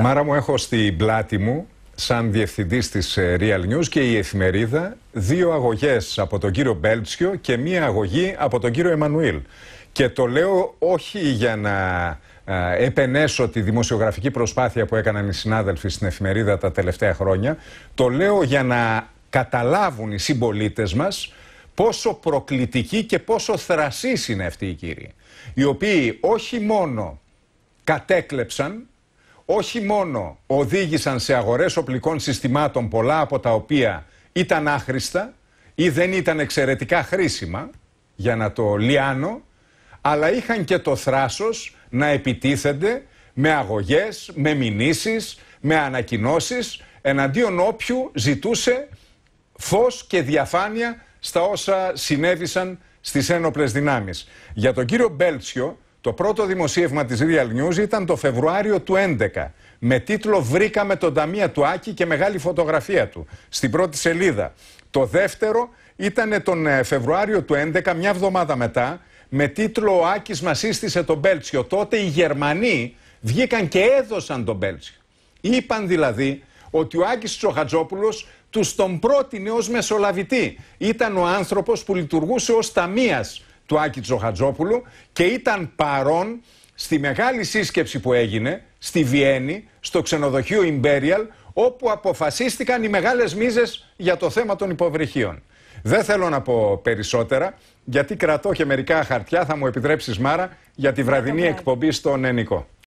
Μάρα μου, έχω στην πλάτη μου, σαν διευθυντής της ε, Real News και η εφημερίδα, δύο αγωγές από τον κύριο Μπέλτσιο και μία αγωγή από τον κύριο Εμμανουήλ. Και το λέω όχι για να ε, επενέσω τη δημοσιογραφική προσπάθεια που έκαναν οι συνάδελφοι στην εφημερίδα τα τελευταία χρόνια. Το λέω για να καταλάβουν οι συμπολίτες μας πόσο προκλητικοί και πόσο θρασείς είναι αυτοί οι κύριοι. Οι οποίοι όχι μόνο κατέκλεψαν όχι μόνο οδήγησαν σε αγορές οπλικών συστημάτων πολλά από τα οποία ήταν άχρηστα ή δεν ήταν εξαιρετικά χρήσιμα για να το λιάνω, αλλά είχαν και το θράσος να επιτίθενται με αγωγές, με μηνύσεις, με ανακοινώσεις εναντίον όποιου ζητούσε φως και διαφάνεια στα όσα συνέβησαν στις ένοπλες δυνάμεις. Για τον κύριο Μπέλτσιο το πρώτο δημοσίευμα της Real News ήταν το Φεβρουάριο του 11 με τίτλο «Βρήκαμε τον ταμεία του Άκη και μεγάλη φωτογραφία του» στην πρώτη σελίδα. Το δεύτερο ήταν τον ε, Φεβρουάριο του 11, μια εβδομάδα μετά, με τίτλο «Ο Άκης μας σύστησε τον Μπέλτσιο». Τότε οι Γερμανοί βγήκαν και έδωσαν τον Μπέλτσιο. Είπαν δηλαδή ότι ο ακης μας συστησε τον πελτσιο τοτε οι γερμανοι βγηκαν και εδωσαν τον πελτσιο ειπαν δηλαδη οτι ο ακης τσοχατζοπουλος τους τον πρότεινε ως μεσολαβητή. Ήταν ο άνθρωπος που λειτουργούσε ως ταμείας του Άκη Τζοχατζόπουλου και ήταν παρόν στη μεγάλη σύσκεψη που έγινε στη Βιέννη, στο ξενοδοχείο Imperial, όπου αποφασίστηκαν οι μεγάλες μίζες για το θέμα των υποβρυχίων. Δεν θέλω να πω περισσότερα, γιατί κρατώ και μερικά χαρτιά, θα μου επιτρέψεις Μάρα, για τη βραδινή εκπομπή στον Ενικό.